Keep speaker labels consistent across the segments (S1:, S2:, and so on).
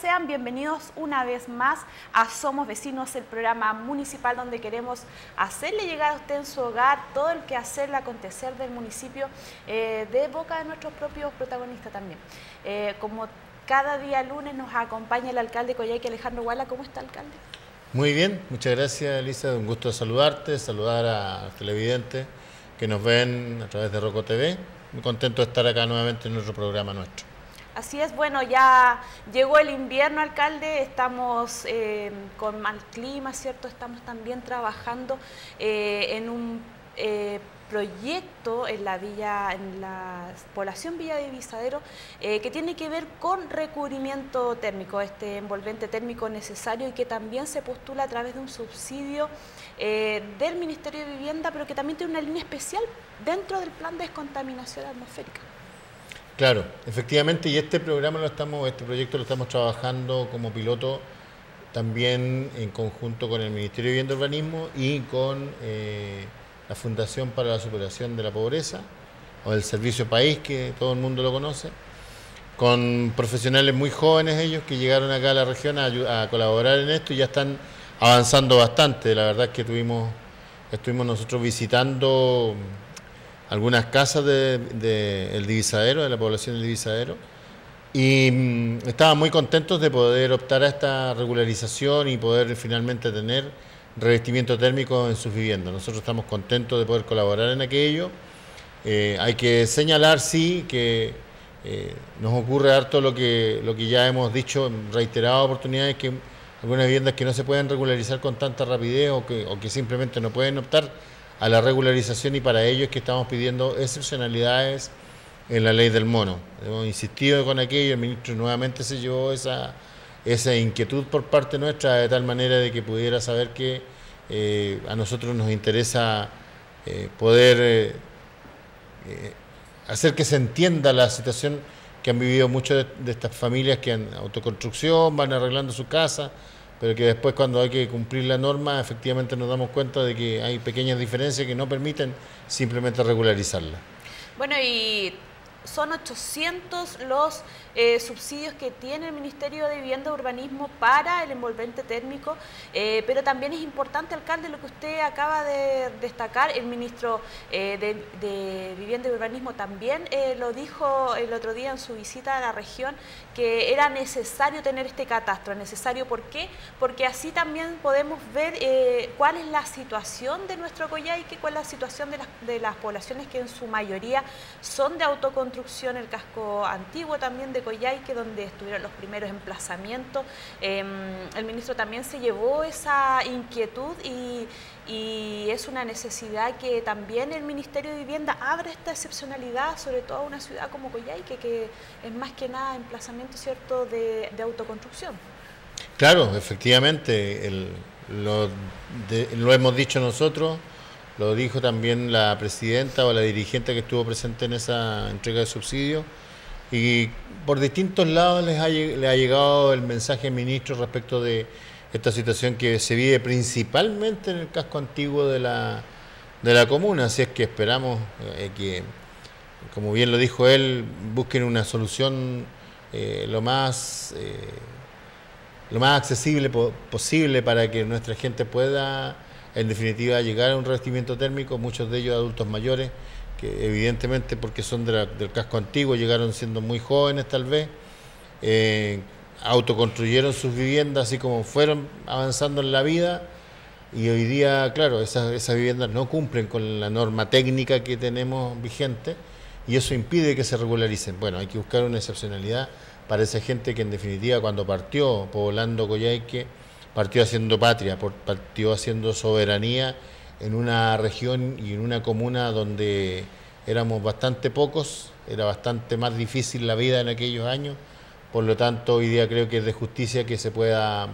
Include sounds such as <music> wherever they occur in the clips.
S1: Sean bienvenidos una vez más a Somos Vecinos, el programa municipal donde queremos hacerle llegar a usted en su hogar todo el que hacerle acontecer del municipio eh, de boca de nuestros propios protagonistas también. Eh, como cada día lunes nos acompaña el alcalde Coyhaique, Alejandro Guala. ¿Cómo está, alcalde?
S2: Muy bien, muchas gracias, Elisa. Un gusto saludarte, saludar a televidentes que nos ven a través de Roco TV. Muy contento de estar acá nuevamente en nuestro programa nuestro.
S1: Así es, bueno, ya llegó el invierno, alcalde, estamos em, con mal clima, ¿cierto? Estamos también trabajando eh, en un eh, proyecto en la villa, en la población Villa de Visadero, eh, que tiene que ver con recubrimiento térmico, este envolvente térmico necesario y que también se postula a través de un subsidio del Ministerio de Vivienda, pero que también tiene una línea especial dentro del plan de descontaminación atmosférica.
S2: Claro, efectivamente, y este programa lo estamos, este proyecto lo estamos trabajando como piloto también en conjunto con el Ministerio de Vivienda y Urbanismo y con eh, la Fundación para la Superación de la Pobreza, o el Servicio País, que todo el mundo lo conoce, con profesionales muy jóvenes ellos que llegaron acá a la región a, colaborar en esto y ya están avanzando bastante. La verdad es que tuvimos, estuvimos nosotros visitando algunas casas del de, Divisadero, de la población del Divisadero, y mm, estaban muy contentos de poder optar a esta regularización y poder finalmente tener revestimiento térmico en sus viviendas. Nosotros estamos contentos de poder colaborar en aquello. Eh, hay que señalar, sí, que eh, nos ocurre harto lo que, lo que ya hemos dicho en reiteradas oportunidades, que algunas viviendas que no se pueden regularizar con tanta rapidez o que, o que simplemente no pueden optar a la regularización y para ello es que estamos pidiendo excepcionalidades en la ley del mono. Hemos insistido con aquello, el ministro nuevamente se llevó esa, inquietud por parte nuestra de tal manera de que pudiera saber que eh, a nosotros nos interesa eh, poder eh, hacer que se entienda la situación que han vivido muchas de, estas familias que en autoconstrucción van arreglando su casa, pero que después cuando hay que cumplir la norma, efectivamente nos damos cuenta de que hay pequeñas diferencias que no permiten simplemente regularizarla.
S1: Bueno, y son 800 los eh, subsidios que tiene el Ministerio de Vivienda y Urbanismo para el envolvente térmico, eh, pero también es importante, alcalde, lo que usted acaba de destacar, el ministro eh, de, Vivienda y Urbanismo también lo dijo el otro día en su visita a la región, que era necesario tener este catastro, necesario ¿por qué? Porque así también podemos ver cuál es la situación de nuestro Coyhaique, cuál es la situación de las, de las poblaciones que en su mayoría son de autoconstrucción, el casco antiguo también de Coyhaique, donde estuvieron los primeros emplazamientos. Em, el ministro también se llevó esa inquietud y, es una necesidad que también el Ministerio de Vivienda abra esta excepcionalidad, sobre todo a una ciudad como Coyhaique, que es más que nada emplazamiento cierto de, autoconstrucción.
S2: Claro, efectivamente, lo, lo, hemos dicho nosotros, lo dijo también la presidenta o la dirigente que estuvo presente en esa entrega de subsidios y por distintos lados les ha, llegado el mensaje ministro respecto de esta situación que se vive principalmente en el casco antiguo de la, de la comuna. Así es que esperamos eh, que, como bien lo dijo él, busquen una solución eh, lo más... Eh, lo más accesible posible para que nuestra gente pueda, en definitiva, llegar a un revestimiento térmico, muchos de ellos adultos mayores, evidentemente porque son del casco antiguo, llegaron siendo muy jóvenes tal vez, eh, autoconstruyeron sus viviendas así como fueron avanzando en la vida y hoy día, claro, esas, viviendas no cumplen con la norma técnica que tenemos vigente y eso impide que se regularicen. Bueno, hay que buscar una excepcionalidad para esa gente que en definitiva cuando partió poblando Coyhaique, partió haciendo patria, partió haciendo soberanía en una región y en una comuna donde éramos bastante pocos, era bastante más difícil la vida en aquellos años, por lo tanto hoy día creo que es de justicia que se pueda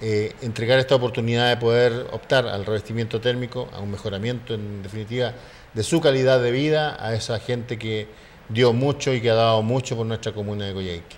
S2: eh, entregar esta oportunidad de poder optar al revestimiento térmico, a un mejoramiento en definitiva de su calidad de vida, a esa gente que dio mucho y que ha dado mucho por nuestra comuna de Coyhaique.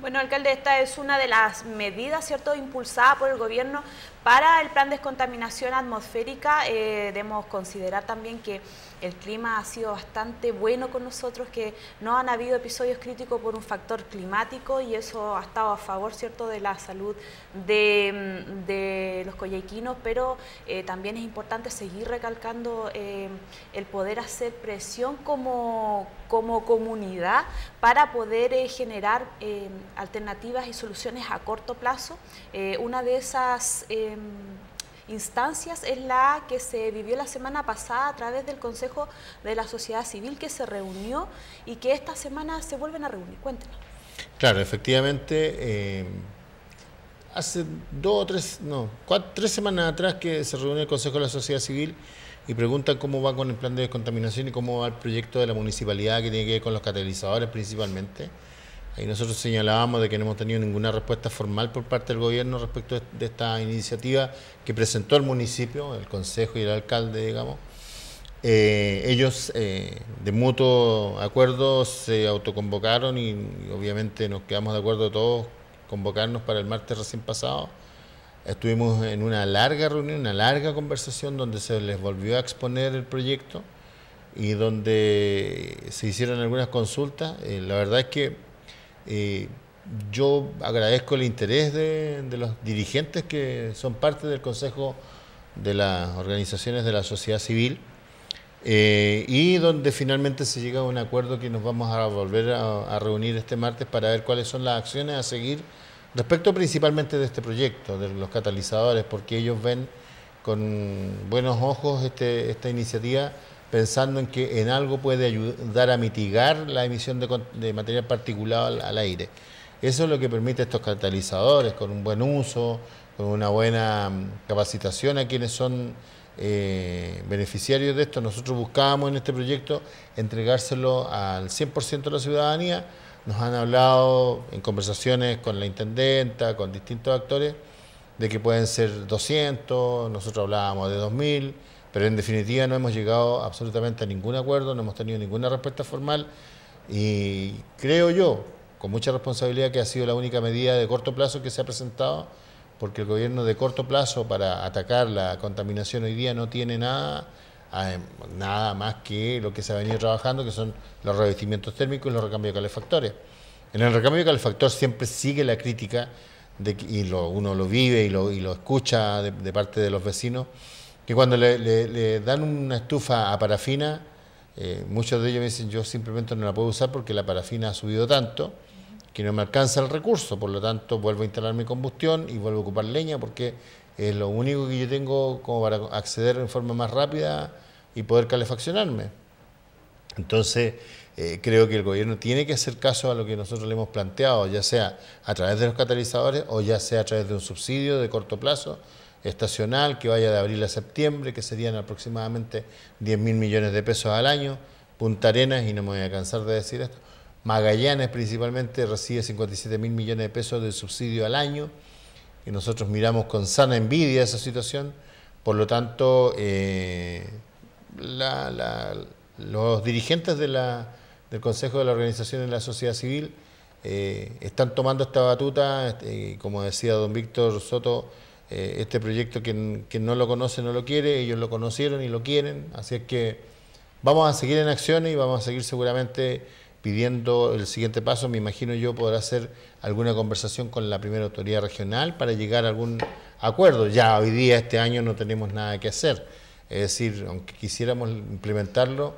S1: Bueno, alcalde, esta es una de las medidas, ¿cierto?, impulsada por el gobierno para el plan de descontaminación atmosférica eh, debemos considerar también que el clima ha sido bastante bueno con nosotros, que no han habido episodios críticos por un factor climático y eso ha estado a favor, ¿cierto?, de la salud de, mm, los collequinos, pero eh, también es importante seguir recalcando eh, el poder hacer presión como, como comunidad para poder generar alternativas y soluciones a corto plazo. una de esas... Em, instancias es la que se vivió la semana pasada a través del Consejo de la Sociedad Civil que se reunió y que esta semana se vuelven a reunir. Cuéntenos.
S2: Claro, efectivamente, em, hace dos o tres, no, tres semanas atrás que se reúne el Consejo de la Sociedad Civil y preguntan cómo va con el plan de descontaminación y cómo va el proyecto de la municipalidad que tiene que ver con los catalizadores principalmente y nosotros señalábamos de que no hemos tenido ninguna respuesta formal por parte del gobierno respecto de esta iniciativa que presentó el municipio, el consejo y el alcalde, digamos. Eh, ellos eh, de mutuo acuerdo se autoconvocaron y, obviamente nos quedamos de acuerdo todos convocarnos para el martes recién pasado. Estuvimos en una larga reunión, una larga conversación donde se les volvió a exponer el proyecto y donde se hicieron algunas consultas. Eh, la verdad es que eh, yo agradezco el interés de, los dirigentes que son parte del Consejo de las organizaciones de la sociedad civil eh, y donde finalmente se llega a un acuerdo que nos vamos a volver a, reunir este martes para ver cuáles son las acciones a seguir respecto principalmente de este proyecto, de los catalizadores, porque ellos ven con buenos ojos este, esta iniciativa pensando en que en algo puede ayudar a mitigar la emisión de, material particulado al, aire. Eso es lo que permite estos catalizadores, con un buen uso, con una buena mm, capacitación a quienes son eh, beneficiarios de esto. Nosotros buscábamos en este proyecto entregárselo al 100% de la ciudadanía. Nos han hablado en conversaciones con la intendenta, con distintos actores, de que pueden ser 200, nosotros hablábamos de 2000 pero en definitiva no hemos llegado absolutamente a ningún acuerdo, no hemos tenido ninguna respuesta formal y creo yo, con mucha responsabilidad, que ha sido la única medida de corto plazo que se ha presentado, porque el gobierno de corto plazo para atacar la contaminación hoy día no tiene nada, eh, nada más que lo que se ha venido trabajando, que son los revestimientos térmicos y los recambios de calefactores. En el recambio de calefactor siempre sigue la crítica, y uno lo vive y lo, escucha de parte de los vecinos, que cuando le, dan una estufa a parafina, eh, muchos de ellos me dicen, yo simplemente no la puedo usar porque la parafina ha subido tanto que no me alcanza el recurso, por lo tanto vuelvo a instalar mi combustión y vuelvo a ocupar leña porque es lo único que yo tengo como para acceder en forma más rápida y poder calefaccionarme. Entonces, eh, creo que el gobierno tiene que hacer caso a lo que nosotros le hemos planteado, ya sea a través de los catalizadores o ya sea a través de un subsidio de corto plazo estacional que vaya de abril a septiembre, que serían aproximadamente 10 mil millones de pesos al año. Punta Arenas, y no me voy a cansar de decir esto, Magallanes principalmente recibe 57 mil millones de pesos de subsidio al año, y nosotros miramos con sana envidia esa situación. Por lo tanto, eh, los dirigentes del Consejo de la Organización de la Sociedad Civil eh, están tomando esta batuta, eh, como decía don Víctor Soto, eh, este proyecto que no lo conoce no lo quiere, ellos lo conocieron y lo quieren, así es que vamos a seguir en acciones y vamos a seguir seguramente pidiendo el siguiente paso, me imagino yo podrá hacer alguna conversación con la primera autoridad regional para llegar a algún acuerdo. Ya hoy día, este año, no tenemos nada que hacer. Es decir, aunque quisiéramos implementarlo,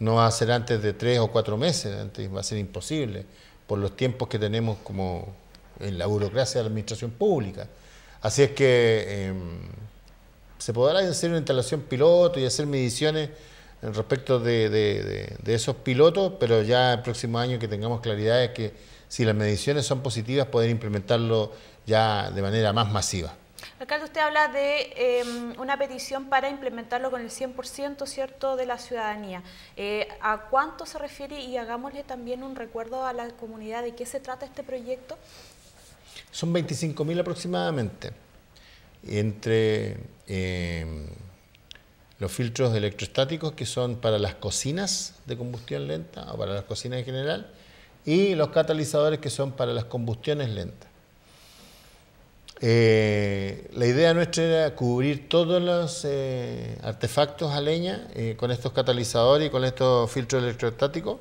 S2: no va a ser antes de tres o cuatro meses, antes va a ser imposible, por los tiempos que tenemos como en la burocracia de la administración pública. Así es que em, se podrá hacer una instalación piloto y hacer mediciones respecto de, esos pilotos, pero ya el próximo año que tengamos claridad es que si las mediciones son positivas, poder implementarlo ya de manera más masiva.
S1: Alcalde, usted habla de em, una petición para implementarlo con el 100% cierto de la ciudadanía. Eh, ¿A cuánto se refiere? Y hagámosle también un recuerdo a la comunidad de qué se trata este proyecto.
S2: Son 25.000 aproximadamente. Entre eh, los filtros electrostáticos que son para las cocinas de combustión lenta o para las cocinas en general y los catalizadores que son para las combustiones lentas. Eh, la idea nuestra era cubrir todos los eh, artefactos a leña con estos catalizadores y con estos filtros electrostáticos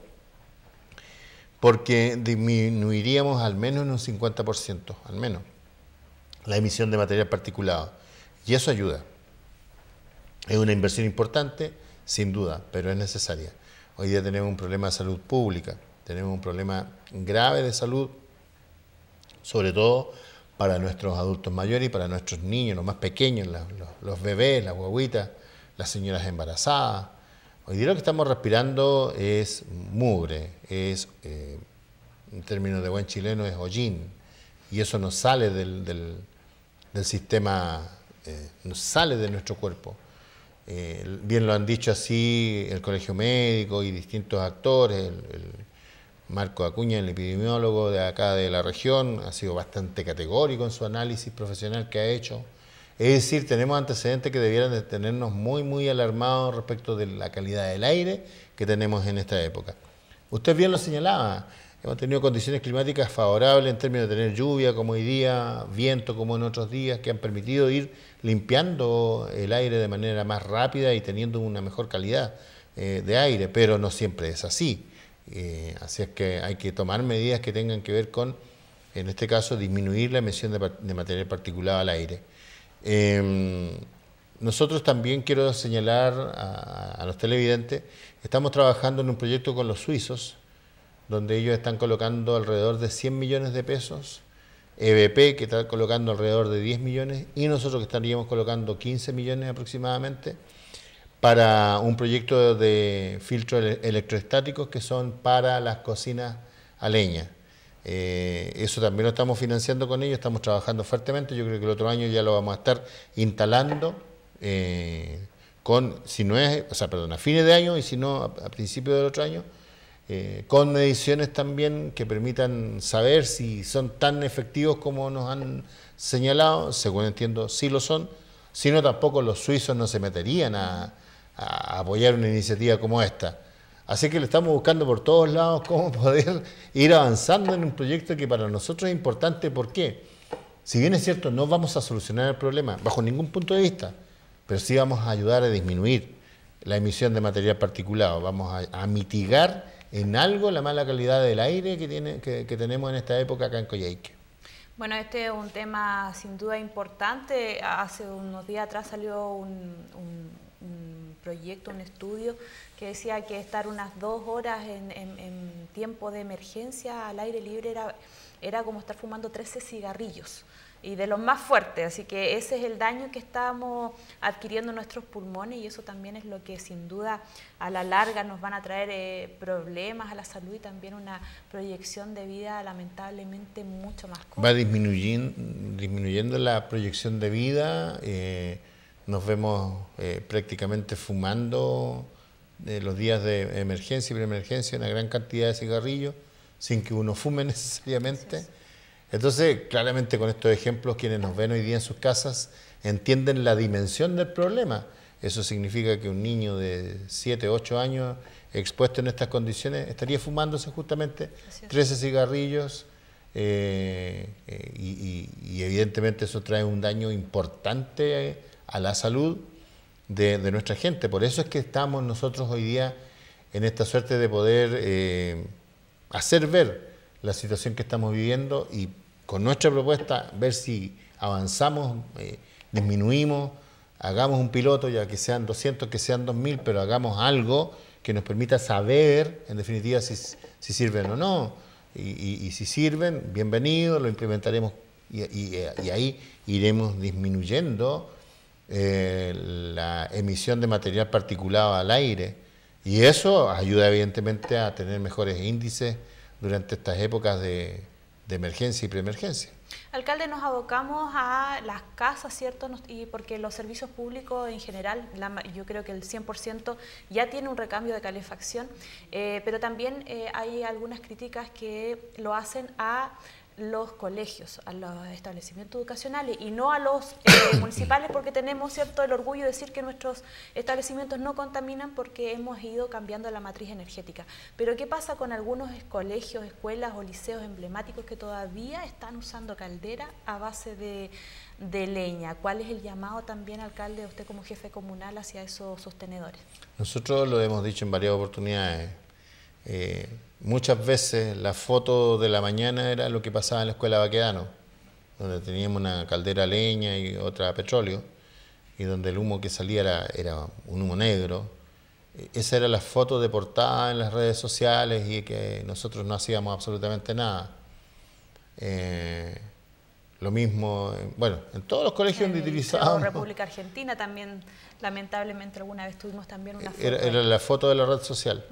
S2: porque disminuiríamos al menos en un 50%, al menos, la emisión de material particulado. Y eso ayuda. Es una inversión importante, sin duda, pero es necesaria. Hoy día tenemos un problema de salud pública, tenemos un problema grave de salud, sobre todo para nuestros adultos mayores y para nuestros niños, los más pequeños, los, bebés, las guaguitas, las señoras embarazadas, Hoy día lo que estamos respirando es mugre, es, un eh, en términos de buen chileno, es hollín. Y eso nos sale del, sistema, eh, nos sale de nuestro cuerpo. Eh, bien lo han dicho así el Colegio Médico y distintos actores, Marco Acuña, el epidemiólogo de acá de la región, ha sido bastante categórico en su análisis profesional que ha hecho es decir, tenemos antecedentes que debieran de tenernos muy, muy alarmados respecto de la calidad del aire que tenemos en esta época. Usted bien lo señalaba, hemos tenido condiciones climáticas favorables en términos de tener lluvia como hoy día, viento como en otros días, que han permitido ir limpiando el aire de manera más rápida y teniendo una mejor calidad eh, de aire, pero no siempre es así. Eh, así es que hay que tomar medidas que tengan que ver con, en este caso, disminuir la emisión de material particulado al aire. Em, nosotros también quiero señalar a, los televidentes, estamos trabajando en un proyecto con los suizos, donde ellos están colocando alrededor de 100 millones de pesos, EBP que está colocando alrededor de 10 millones y nosotros que estaríamos colocando 15 millones aproximadamente para un proyecto de filtros electroestáticos que son para las cocinas a leña. Eh, eso también lo estamos financiando con ellos, estamos trabajando fuertemente. Yo creo que el otro año ya lo vamos a estar instalando eh, con, si no es, o sea, perdón, a fines de año y si no, a, principios del otro año, eh, con mediciones también que permitan saber si son tan efectivos como nos han señalado. Según entiendo, si lo son. Si no, tampoco los suizos no se meterían a apoyar una iniciativa como esta. Así que lo estamos buscando por todos lados cómo <laughs> poder ir avanzando en un proyecto que para nosotros es importante. ¿Por qué? Si bien es cierto, no vamos a solucionar el problema bajo ningún punto de vista, pero sí vamos a ayudar a disminuir la emisión de material particulado, vamos a, mitigar en algo la mala calidad del aire que, tiene, tenemos en esta época acá en Coyhaique.
S1: Bueno, este es un tema sin duda importante. Hace unos días atrás salió un un proyecto, un estudio que decía que estar unas dos horas en, tiempo de emergencia al aire libre era, era como estar fumando 13 cigarrillos y de los más fuertes, así que ese es el daño que estamos adquiriendo nuestros pulmones y eso también es lo que sin duda a la larga nos van a traer eh, problemas a la salud y también una proyección de vida lamentablemente mucho más
S2: corta. Va disminuyendo, disminuyendo la proyección de vida. Eh, nos vemos eh, prácticamente fumando de eh, los días de emergencia y preemergencia una gran cantidad de cigarrillos sin que uno fume <laughs> necesariamente. Entonces, claramente con estos ejemplos, quienes nos ven hoy día en sus casas entienden la dimensión del problema. Eso significa que un niño de 7, 8 años expuesto en estas condiciones estaría fumándose justamente 13 cigarrillos eh, y, y, evidentemente eso trae un daño importante a la salud de, nuestra gente. Por eso es que estamos nosotros hoy día en esta suerte de poder eh, hacer ver la situación que estamos viviendo y con nuestra propuesta ver si avanzamos, eh, disminuimos, hagamos un piloto, ya que sean 200, que sean 2.000, pero hagamos algo que nos permita saber, en definitiva, si, sirven o no. Y, si sirven, bienvenido, lo implementaremos y ahí iremos disminuyendo eh, la emisión de material particulado al aire. Y eso ayuda evidentemente a tener mejores índices durante estas épocas de, emergencia y preemergencia.
S1: Alcalde, nos abocamos a las casas, ¿cierto? Y porque los servicios públicos en general, yo creo que el 100% ya tiene un recambio de calefacción, eh, pero también eh, hay algunas críticas que lo hacen a los colegios, a los establecimientos educacionales y no a los eh, <coughs> municipales porque tenemos cierto el orgullo de decir que nuestros establecimientos no contaminan porque hemos ido cambiando la matriz energética. Pero ¿qué pasa con algunos colegios, escuelas o liceos emblemáticos que todavía están usando caldera a base de, de leña? ¿Cuál es el llamado también, alcalde, usted como jefe comunal hacia esos sostenedores?
S2: Nosotros lo hemos dicho en varias oportunidades eh, muchas veces la foto de la mañana era lo que pasaba en la escuela Baquedano, donde teníamos una caldera leña y otra petróleo, y donde el humo que salía era, un humo negro. Esa era la foto de en las redes sociales y que nosotros no hacíamos absolutamente nada. Eh, lo mismo, bueno, en todos los colegios donde utilizábamos. En República
S1: Argentina también, lamentablemente, alguna vez tuvimos también una foto. Era,
S2: la foto de la red social.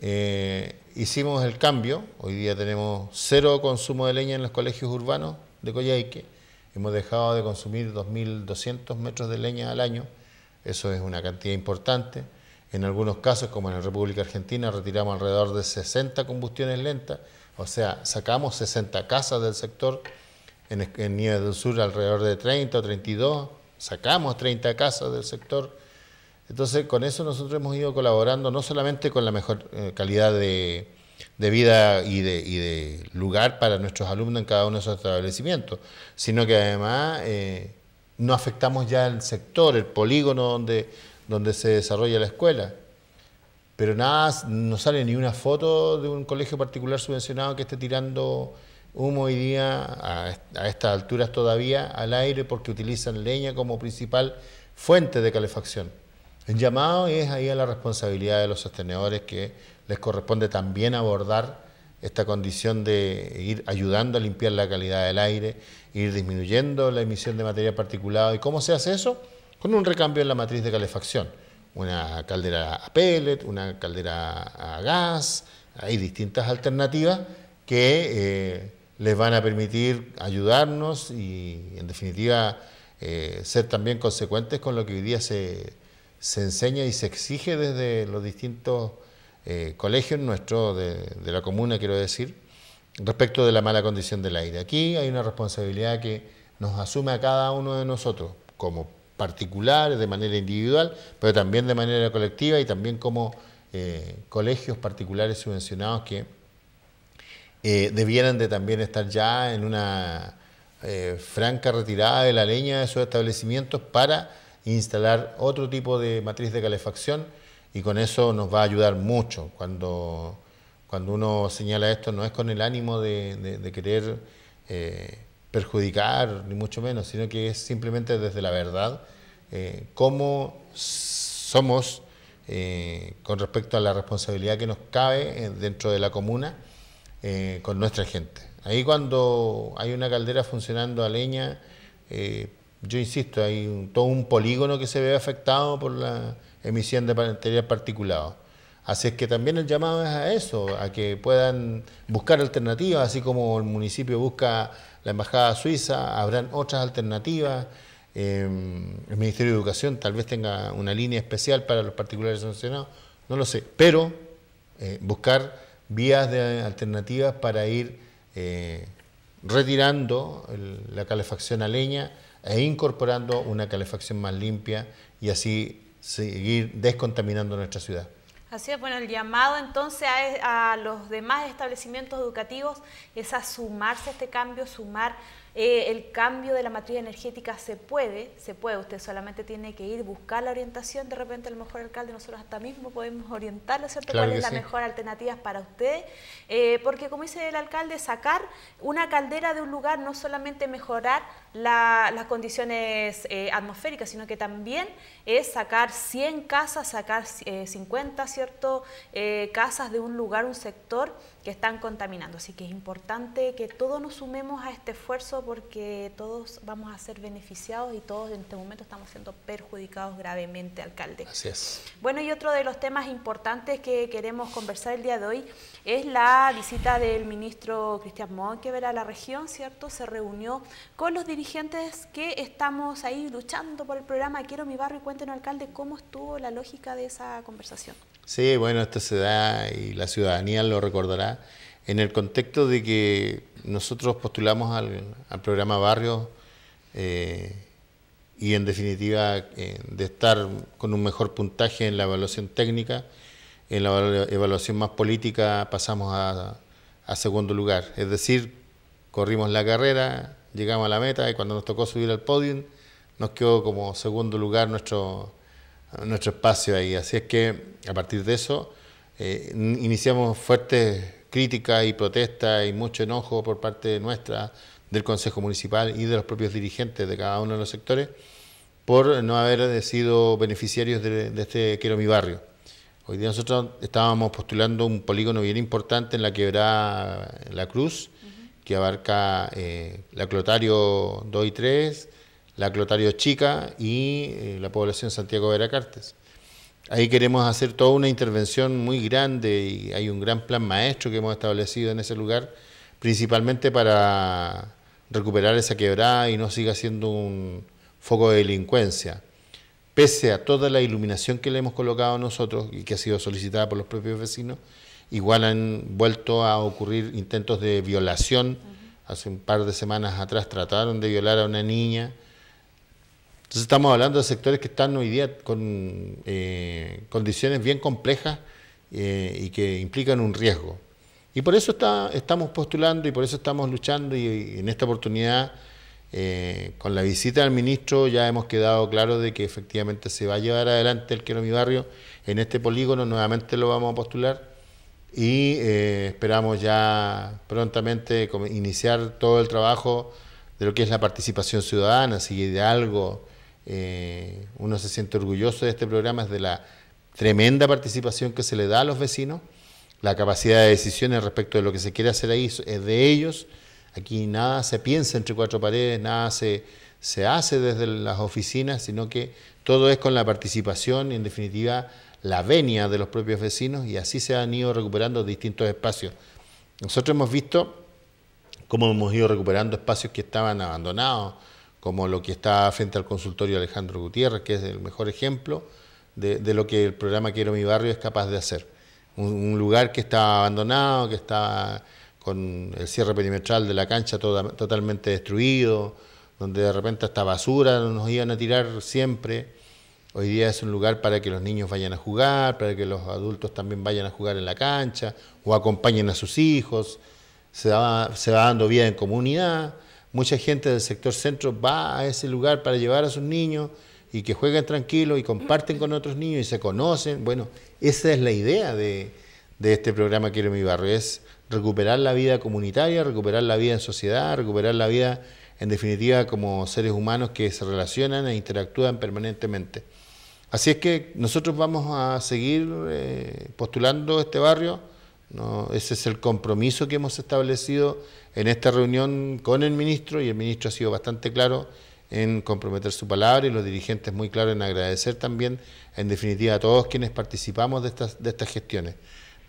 S2: Eh, hicimos el cambio, hoy día tenemos cero consumo de leña en los colegios urbanos de Coyhaique, hemos dejado de consumir 2.200 metros de leña al año, eso es una cantidad importante. En algunos casos, como en la República Argentina, retiramos alrededor de 60 combustiones lentas, o sea, sacamos 60 casas del sector, en, en del Sur alrededor de 30 o 32, sacamos 30 casas del sector entonces, con eso nosotros hemos ido colaborando no solamente con la mejor eh, calidad de, vida y de, lugar para nuestros alumnos en cada uno de esos establecimientos, sino que además eh, no afectamos ya el sector, el polígono donde, se desarrolla la escuela. Pero nada, no sale ni una foto de un colegio particular subvencionado que esté tirando humo hoy día, a estas alturas todavía, al aire porque utilizan leña como principal fuente de calefacción. El llamado es ahí a la responsabilidad de los sostenedores que les corresponde también abordar esta condición de ir ayudando a limpiar la calidad del aire, ir disminuyendo la emisión de materia particulada ¿Y cómo se hace eso? Con un recambio en la matriz de calefacción. Una caldera a pellet, una caldera a gas, hay distintas alternativas que eh, les van a permitir ayudarnos y en definitiva eh, ser también consecuentes con lo que hoy día se, se enseña y se exige desde los distintos eh, colegios nuestros de, la comuna, quiero decir, respecto de la mala condición del aire. Aquí hay una responsabilidad que nos asume a cada uno de nosotros, como particulares, de manera individual, pero también de manera colectiva y también como eh, colegios particulares subvencionados que eh, debieran de también estar ya en una franca retirada de la leña de sus establecimientos para instalar otro tipo de matriz de calefacción y con eso nos va a ayudar mucho. Cuando, cuando uno señala esto no es con el ánimo de, querer eh, perjudicar, ni mucho menos, sino que es simplemente desde la verdad eh, cómo somos eh, con respecto a la responsabilidad que nos cabe dentro de la comuna con nuestra gente. Ahí cuando hay una caldera funcionando a leña, yo insisto, hay todo un polígono que se ve afectado por la emisión de material particulado. Así es que también el llamado es a eso, a que puedan buscar alternativas, así como el municipio busca la Embajada Suiza, habrán otras alternativas. Em, el Ministerio de Educación tal vez tenga una línea especial para los particulares sancionados, no lo sé, pero eh, buscar vías de alternativas para ir eh, retirando la calefacción a leña e incorporando una calefacción más limpia y así seguir descontaminando nuestra ciudad.
S1: Así es, bueno, el llamado entonces a, e, los demás establecimientos educativos es a sumarse a este cambio, sumar eh, el cambio de la matriz energética se puede, se puede, usted solamente tiene que ir, buscar la orientación, de repente el mejor alcalde, nosotros hasta mismo podemos orientarlo, ¿cierto? ¿Cuál es la mejor alternativa para usted? Eh, porque como dice el alcalde, sacar una caldera de un lugar no solamente mejorar las condiciones eh, atmosféricas, sino que también es sacar 100 casas, sacar 50, ¿cierto? casas de un lugar, un sector que están contaminando. Así que es importante que todos nos sumemos a este esfuerzo porque todos vamos a ser beneficiados y todos en este momento estamos siendo perjudicados gravemente, alcalde. Así es. Bueno, y otro de los temas importantes que queremos conversar el día de hoy es la visita del ministro Cristian Monkever a la región, ¿cierto? Se reunió con los dirigentes que estamos ahí luchando por el programa Quiero mi barrio y cuéntenos, alcalde, cómo estuvo la lógica de esa conversación.
S2: Sí, bueno, esto se da y la ciudadanía lo recordará en el contexto de que nosotros postulamos al, programa Barrio eh, y en definitiva eh, de estar con un mejor puntaje en la evaluación técnica, en la evaluación más política pasamos a, a segundo lugar. Es decir, corrimos la carrera, llegamos a la meta y cuando nos tocó subir al podio nos quedó como segundo lugar nuestro nuestro espacio ahí. Así es que a partir de eso eh, iniciamos fuertes críticas y protestas y mucho enojo por parte nuestra, del Consejo Municipal y de los propios dirigentes de cada uno de los sectores por no haber sido beneficiarios de, este Quiero mi barrio. Hoy día nosotros estábamos postulando un polígono bien importante en la quebrada La Cruz, que abarca eh, la Clotario 2 y 3, la Clotario Chica y eh, la población Santiago Veracartes. Ahí queremos hacer toda una intervención muy grande y hay un gran plan maestro que hemos establecido en ese lugar, principalmente para recuperar esa quebrada y no siga siendo un foco de delincuencia. Pese a toda la iluminación que le hemos colocado nosotros y que ha sido solicitada por los propios vecinos, igual han vuelto a ocurrir intentos de violación. Hace un par de semanas atrás trataron de violar a una niña entonces estamos hablando de sectores que están hoy día con eh, condiciones bien complejas eh, y que implican un riesgo. Y por eso está, estamos postulando y por eso estamos luchando y, en esta oportunidad, eh, con la visita del ministro, ya hemos quedado claro de que efectivamente se va a llevar adelante el Quiero Mi Barrio en este polígono, nuevamente lo vamos a postular y esperamos ya prontamente iniciar todo el trabajo de lo que es la participación ciudadana, si de algo eh, uno se siente orgulloso de este programa, es de la tremenda participación que se le da a los vecinos, la capacidad de decisiones respecto de lo que se quiere hacer ahí es de ellos. Aquí nada se piensa entre cuatro paredes, nada se, se hace desde las oficinas, sino que todo es con la participación y en definitiva la venia de los propios vecinos y así se han ido recuperando distintos espacios. Nosotros hemos visto cómo hemos ido recuperando espacios que estaban abandonados, como lo que está frente al consultorio Alejandro Gutiérrez, que es el mejor ejemplo de, lo que el programa Quiero mi barrio es capaz de hacer. Un, lugar que está abandonado, que está con el cierre perimetral de la cancha totalmente destruido, donde de repente hasta basura nos iban a tirar siempre. Hoy día es un lugar para que los niños vayan a jugar, para que los adultos también vayan a jugar en la cancha o acompañen a sus hijos. Se se va dando vida en comunidad mucha gente del sector centro va a ese lugar para llevar a sus niños y que jueguen tranquilos y comparten con otros niños y se conocen. Bueno, esa es la idea de, este programa Quiero mi barrio, es recuperar la vida comunitaria, recuperar la vida en sociedad, recuperar la vida en definitiva como seres humanos que se relacionan e interactúan permanentemente. Así es que nosotros vamos a seguir eh, postulando este barrio ese es el compromiso que hemos establecido en esta reunión con el ministro y el ministro ha sido bastante claro en comprometer su palabra y los dirigentes muy claros en agradecer también, en definitiva, a todos quienes participamos de estas, de estas gestiones.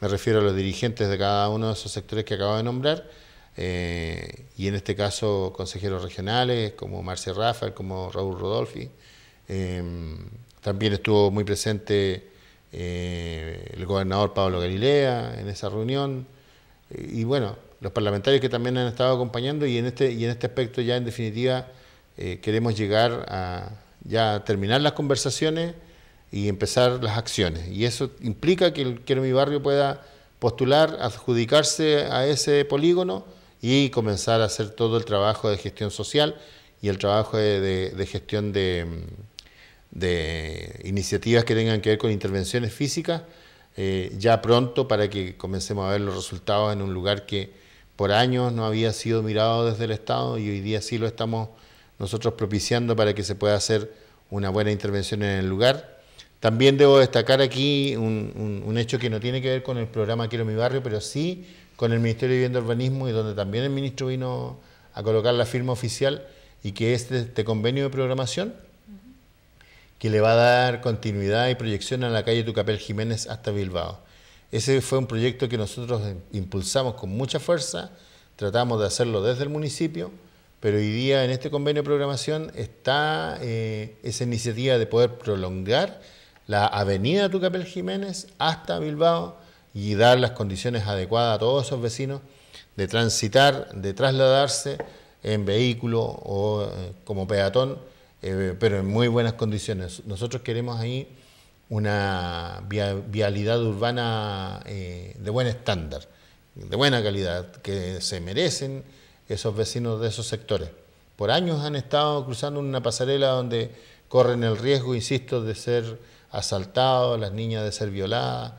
S2: Me refiero a los dirigentes de cada uno de esos sectores que acabo de nombrar eh, y en este caso consejeros regionales como Marcia Rafael, como Raúl Rodolfi. Em, también estuvo muy presente eh, el gobernador Pablo Galilea en esa reunión, eh, y bueno, los parlamentarios que también han estado acompañando, y en este, y en este aspecto ya en definitiva eh, queremos llegar a ya terminar las conversaciones y empezar las acciones. Y eso implica que el Quiero Mi Barrio pueda postular, adjudicarse a ese polígono y comenzar a hacer todo el trabajo de gestión social y el trabajo de gestión de mm, de iniciativas que tengan que ver con intervenciones físicas eh, ya pronto para que comencemos a ver los resultados en un lugar que por años no había sido mirado desde el Estado y hoy día sí lo estamos nosotros propiciando para que se pueda hacer una buena intervención en el lugar. También debo destacar aquí un, hecho que no tiene que ver con el programa Quiero mi barrio, pero sí con el Ministerio de Vivienda y Urbanismo y donde también el ministro vino a colocar la firma oficial y que es este convenio de programación que le va a dar continuidad y proyección a la calle Tucapel Jiménez hasta Bilbao. Ese fue un proyecto que nosotros impulsamos con mucha fuerza, tratamos de hacerlo desde el municipio, pero hoy día en este convenio de programación está eh, esa iniciativa de poder prolongar la avenida Tucapel Jiménez hasta Bilbao y dar las condiciones adecuadas a todos esos vecinos de transitar, de trasladarse en vehículo o eh, como peatón eh, pero en muy buenas condiciones. Nosotros queremos ahí una vialidad urbana eh, de buen estándar, de buena calidad, que se merecen esos vecinos de esos sectores. Por años han estado cruzando una pasarela donde corren el riesgo, insisto, de ser asaltados, las niñas de ser violadas.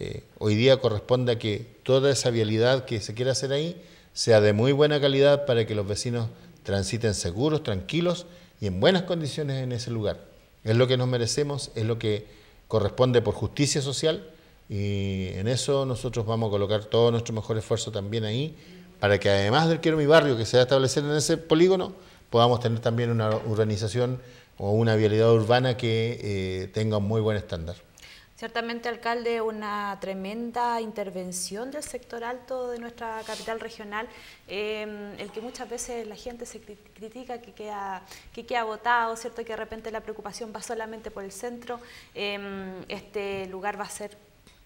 S2: Eh, hoy día corresponde a que toda esa vialidad que se quiera hacer ahí sea de muy buena calidad para que los vecinos transiten seguros, tranquilos y en buenas condiciones en ese lugar. Es lo que nos merecemos, es lo que corresponde por justicia social y en eso nosotros vamos a colocar todo nuestro mejor esfuerzo también ahí para que además del Quiero Mi Barrio que se va a establecer en ese polígono, podamos tener también una urbanización o una vialidad urbana que eh, tenga un muy buen estándar.
S1: Ciertamente, alcalde, una tremenda intervención del sector alto de nuestra capital regional, eh, el que muchas veces la gente se critica que queda, que queda votado, ¿cierto? que de repente la preocupación va solamente por el centro. Eh, este lugar va a ser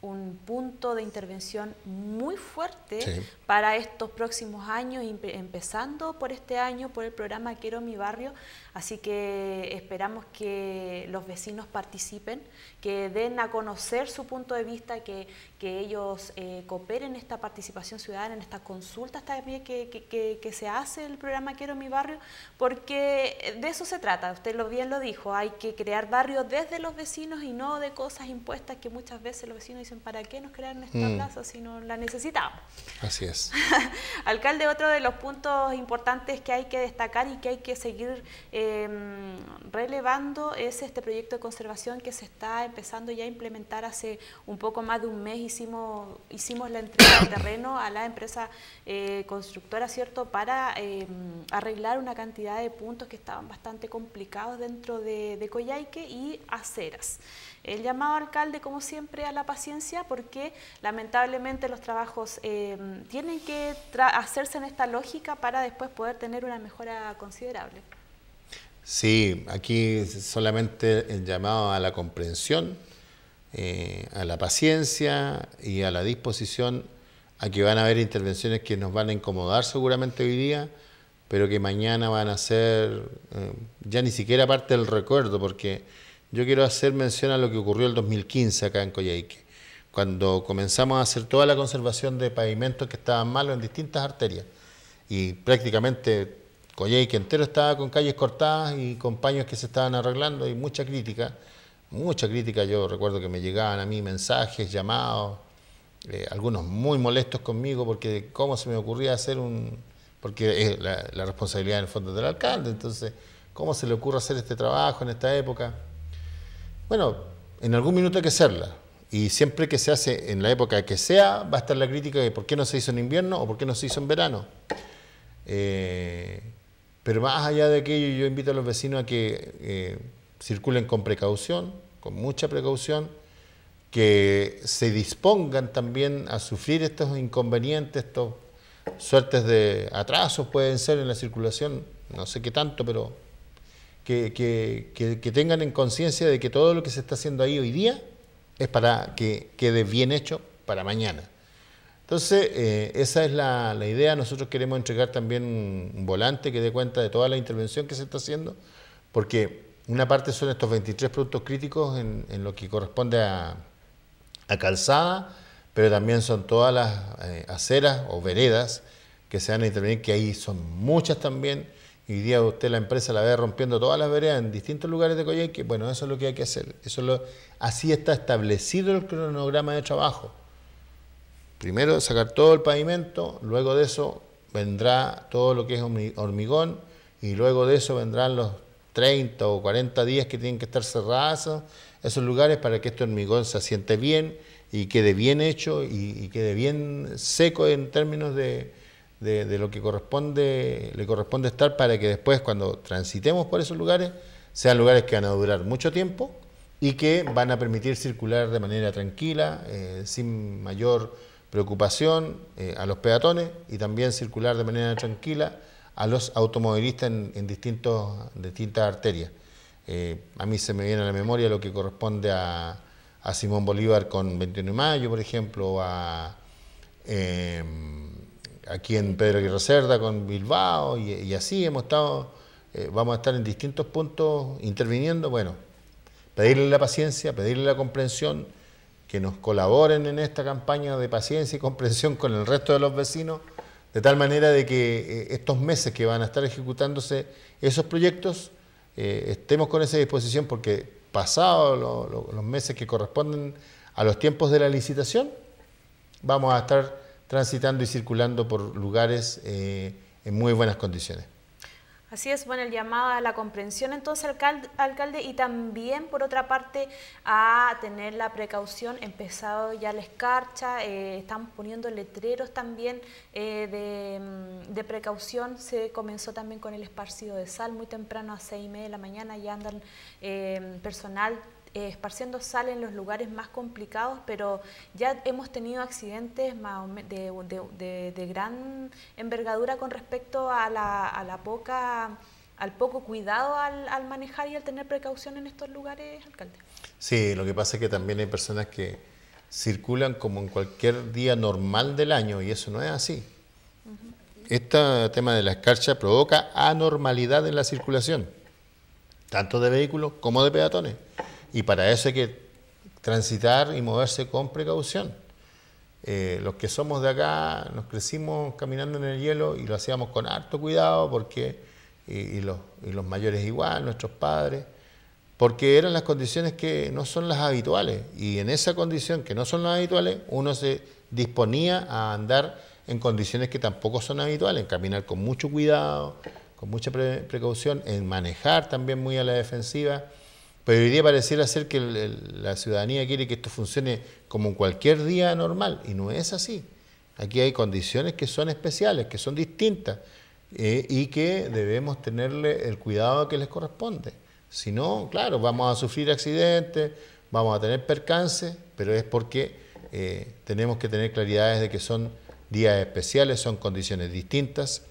S1: un punto de intervención muy fuerte para estos próximos años, empezando por este año, por el programa Quiero mi barrio. Así que esperamos que los vecinos participen, que den a conocer su punto de vista, que, ellos eh, cooperen en esta participación ciudadana, en estas consultas también que, se hace el programa Quiero mi barrio, porque de eso se trata, usted lo bien lo dijo, hay que crear barrios desde los vecinos y no de cosas impuestas que muchas veces los vecinos dicen, ¿para qué nos crearon esta mm. plaza si no la necesitamos? Así es. <laughs> Alcalde, otro de los puntos importantes que hay que destacar y que hay que seguir... Eh, Em, relevando es este proyecto de conservación que se está empezando ya a implementar hace un poco más de un mes. Hicimos, hicimos la entrega de terreno a la empresa eh, constructora, ¿cierto?, para em, arreglar una cantidad de puntos que estaban bastante complicados dentro de, de Coyhaique y aceras. El llamado alcalde, como siempre, a la paciencia porque lamentablemente los trabajos em, tienen que hacerse en esta lógica para después poder tener una mejora considerable.
S2: Sí, aquí solamente el llamado a la comprensión, eh, a la paciencia y a la disposición a que van a haber intervenciones que nos van a incomodar seguramente hoy día, pero que mañana van a ser eh, ya ni siquiera parte del recuerdo, porque yo quiero hacer mención a lo que ocurrió el 2015 acá en Coyhaique, cuando comenzamos a hacer toda la conservación de pavimentos que estaban malos en distintas arterias y prácticamente Colley que entero estaba con calles cortadas y compañeros que se estaban arreglando y mucha crítica, mucha crítica. Yo recuerdo que me llegaban a mí mensajes, llamados, eh, algunos muy molestos conmigo porque cómo se me ocurría hacer un... porque es la, responsabilidad del el fondo del alcalde, entonces, ¿cómo se le ocurre hacer este trabajo en esta época? Bueno, en algún minuto hay que hacerla. Y siempre que se hace, en la época que sea, va a estar la crítica de por qué no se hizo en invierno o por qué no se hizo en verano. Eh, pero más allá de aquello, yo invito a los vecinos a que eh, circulen con precaución, con mucha precaución, que se dispongan también a sufrir estos inconvenientes, estos suertes de atrasos pueden ser en la circulación, no sé qué tanto, pero que tengan en conciencia de que todo lo que se está haciendo ahí hoy día es para que quede bien hecho para mañana. Entonces, eh, esa es la, idea. Nosotros queremos entregar también un, volante que dé cuenta de toda la intervención que se está haciendo, porque una parte son estos 23 productos críticos en, lo que corresponde a, calzada, pero también son todas las eh, aceras o veredas que se van a intervenir, que ahí son muchas también. Y hoy día usted la empresa la ve rompiendo todas las veredas en distintos lugares de Coyhaique. Bueno, eso es lo que hay que hacer. Eso así está establecido el cronograma de trabajo. Primero sacar todo el pavimento, luego de eso vendrá todo lo que es hormigón y luego de eso vendrán los 30 o 40 días que tienen que estar cerrados esos lugares para que este hormigón se asiente bien y quede bien hecho y, quede bien seco en términos de, lo que corresponde, le corresponde estar para que después cuando transitemos por esos lugares sean lugares que van a durar mucho tiempo y que van a permitir circular de manera tranquila, eh, sin mayor preocupación eh, a los peatones y también circular de manera tranquila a los automovilistas en, distintos, distintas arterias. Eh, a mí se me viene a la memoria lo que corresponde a, a Simón Bolívar con 21 de mayo, por ejemplo, a, eh, aquí en Pedro Aguirre Cerda con Bilbao, y, y así hemos estado, vamos a estar en distintos puntos interviniendo. Bueno, pedirle la paciencia, pedirle la comprensión que nos colaboren en esta campaña de paciencia y comprensión con el resto de los vecinos, de tal manera de que eh, estos meses que van a estar ejecutándose esos proyectos, eh, estemos con esa disposición porque pasados los meses que corresponden a los tiempos de la licitación, vamos a estar transitando y circulando por lugares eh, en muy buenas condiciones.
S1: Así es, bueno, el llamado a la comprensión entonces, alcalde, alcalde, y también por otra parte a tener la precaución, empezado ya la escarcha, estamos eh, están poniendo letreros también eh, mm, de, precaución, se comenzó también con el esparcido de sal muy temprano a seis y media de la mañana, ya andan eh, personal eh, esparciendo sal en los lugares más complicados, pero ya hemos tenido accidentes de, gran envergadura con respecto a la, poca al poco cuidado al, manejar y al tener precaución en estos lugares, alcalde.
S2: Sí, lo que pasa es que también hay personas que circulan como en cualquier día normal del año y eso no es así. Este tema de la escarcha provoca anormalidad en la circulación, tanto de vehículos como de peatones. Y para eso hay que transitar y moverse con precaución. Eh, los que somos de acá nos crecimos caminando en el hielo y lo hacíamos con harto cuidado porque, y, los, y los mayores igual, nuestros padres, porque eran las condiciones que no son las habituales. Y en esa condición que no son las habituales, uno se disponía a andar en condiciones que tampoco son habituales, en caminar con mucho cuidado, con mucha precaución, en manejar también muy a la defensiva pero hoy día pareciera ser que la ciudadanía quiere que esto funcione como en cualquier día normal, y no es así. Aquí hay condiciones que son especiales, que son distintas, eh, y que debemos tenerle el cuidado que les corresponde. Si no, claro, vamos a sufrir accidentes, vamos a tener percances, pero es porque eh, tenemos que tener claridades de que son días especiales, son condiciones distintas.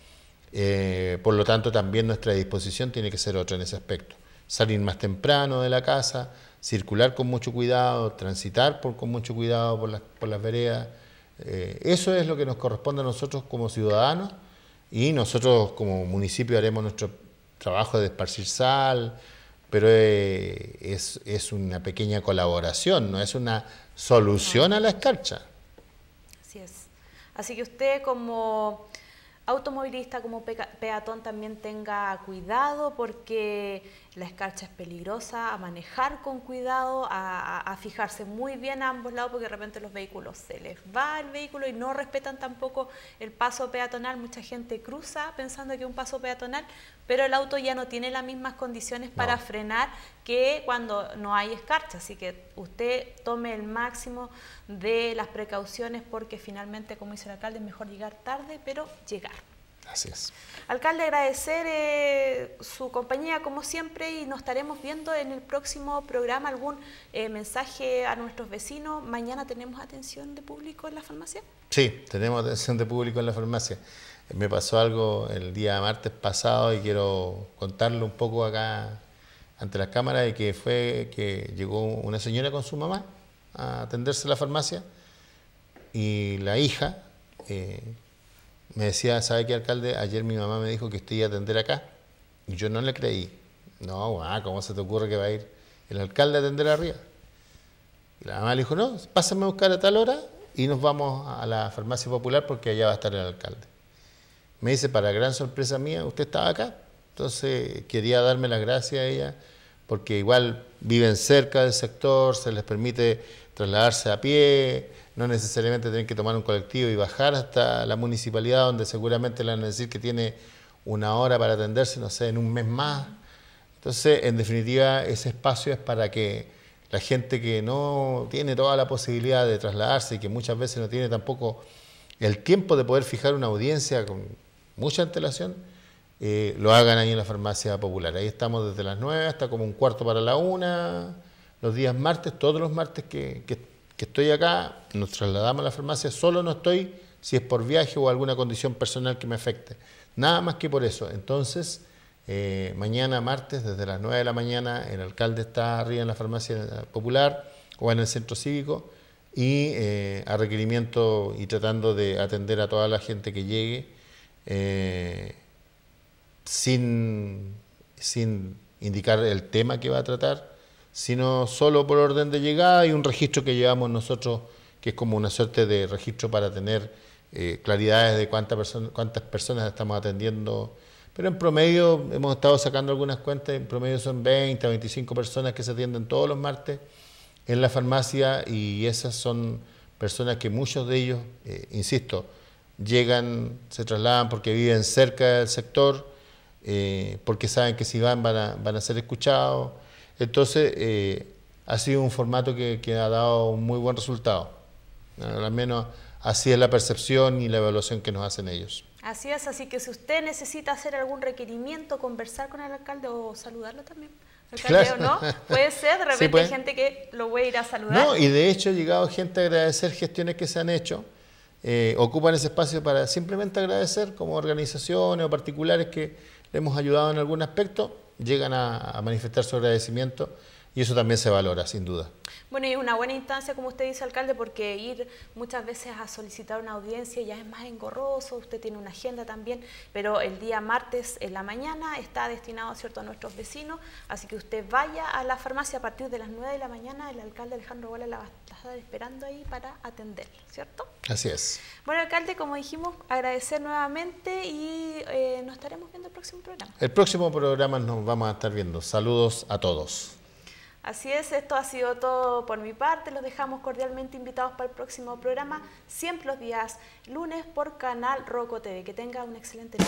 S2: Eh, por lo tanto, también nuestra disposición tiene que ser otra en ese aspecto salir más temprano de la casa, circular con mucho cuidado, transitar con mucho cuidado por las, por las veredas. Eh, eso es lo que nos corresponde a nosotros como ciudadanos y nosotros como municipio haremos nuestro trabajo de esparcir sal, pero eh, es, es, una pequeña colaboración, no es una solución a la escarcha.
S1: Así es. Así que usted como automovilista, como peatón, también tenga cuidado porque la escarcha es peligrosa, a manejar con cuidado, a, fijarse muy bien a ambos lados porque de repente los vehículos se les va el vehículo y no respetan tampoco el paso peatonal. Mucha gente cruza pensando que es un paso peatonal, pero el auto ya no tiene las mismas condiciones para frenar que cuando no hay escarcha. Así que usted tome el máximo de las precauciones porque finalmente, como dice el alcalde, es mejor llegar tarde, pero llegar. Gracias. Alcalde, agradecer eh, su compañía como siempre y nos estaremos viendo en el próximo programa algún eh, mensaje a nuestros vecinos. Mañana tenemos atención de público en la farmacia.
S2: Sí, tenemos atención de público en la farmacia. Eh, me pasó algo el día martes pasado y quiero contarlo un poco acá ante la cámara de que fue que llegó una señora con su mamá a atenderse a la farmacia y la hija... Eh, me decía, ¿sabe qué, alcalde? Ayer mi mamá me dijo que usted iba a atender acá. Y yo no le creí. No, ah, ¿cómo se te ocurre que va a ir el alcalde a atender arriba? Y la mamá le dijo, no, pásame a buscar a tal hora y nos vamos a la farmacia popular porque allá va a estar el alcalde. Me dice, para gran sorpresa mía, usted estaba acá. Entonces quería darme las gracias a ella porque igual viven cerca del sector, se les permite trasladarse a pie, no necesariamente tienen que tomar un colectivo y bajar hasta la municipalidad, donde seguramente le van a decir que tiene una hora para atenderse, no sé, en un mes más. Entonces, en definitiva, ese espacio es para que la gente que no tiene toda la posibilidad de trasladarse y que muchas veces no tiene tampoco el tiempo de poder fijar una audiencia con mucha antelación, eh, lo hagan ahí en la farmacia popular. Ahí estamos desde las 9 hasta como un cuarto para la una, los días martes, todos los martes que, que que estoy acá, nos trasladamos a la farmacia, solo no estoy si es por viaje o alguna condición personal que me afecte. Nada más que por eso. Entonces, eh, mañana martes, desde las 9 de la mañana, el alcalde está arriba en la farmacia popular o en el centro cívico y eh, a requerimiento y tratando de atender a toda la gente que llegue eh, sin, sin indicar el tema que va a tratar sino solo por orden de llegada y un registro que llevamos nosotros, que es como una suerte de registro para tener eh, claridades de cuántas personas cuántas personas estamos atendiendo. Pero en promedio, hemos estado sacando algunas cuentas, en promedio son 20 a 25 personas que se atienden todos los martes en la farmacia y esas son personas que muchos de ellos, eh, insisto, llegan, se trasladan porque viven cerca del sector, eh, porque saben que si van van a ser escuchados entonces, eh, ha sido un formato que, ha dado un muy buen resultado. Al menos así es la percepción y la evaluación que nos hacen ellos.
S1: Así es, así que si usted necesita hacer algún requerimiento, conversar con el alcalde o saludarlo también. Alcalde, ¿no? <laughs> Puede ser, de repente hay gente que lo voy a ir a saludar. No, y
S2: de hecho ha llegado gente a agradecer gestiones que se han hecho. Eh, ocupan ese espacio para simplemente agradecer como organizaciones o particulares que le hemos ayudado en algún aspecto llegan a, manifestar su agradecimiento. Y eso también se valora, sin duda.
S1: Bueno, y es una buena instancia, como usted dice, alcalde, porque ir muchas veces a solicitar una audiencia ya es más engorroso, usted tiene una agenda también, pero el día martes en la mañana está destinado ¿cierto? a nuestros vecinos, así que usted vaya a la farmacia a partir de las 9 de la mañana, el alcalde Alejandro Gómez la esperando ahí para atender, ¿cierto? Así es. Bueno, alcalde, como dijimos, agradecer nuevamente y eh, nos estaremos viendo el próximo programa. El
S2: próximo programa nos vamos a estar viendo. Saludos a todos.
S1: Así es, esto ha sido todo por mi parte. Los dejamos cordialmente invitados para el próximo programa, siempre los días lunes por Canal Roco TV. Que tenga un excelente día.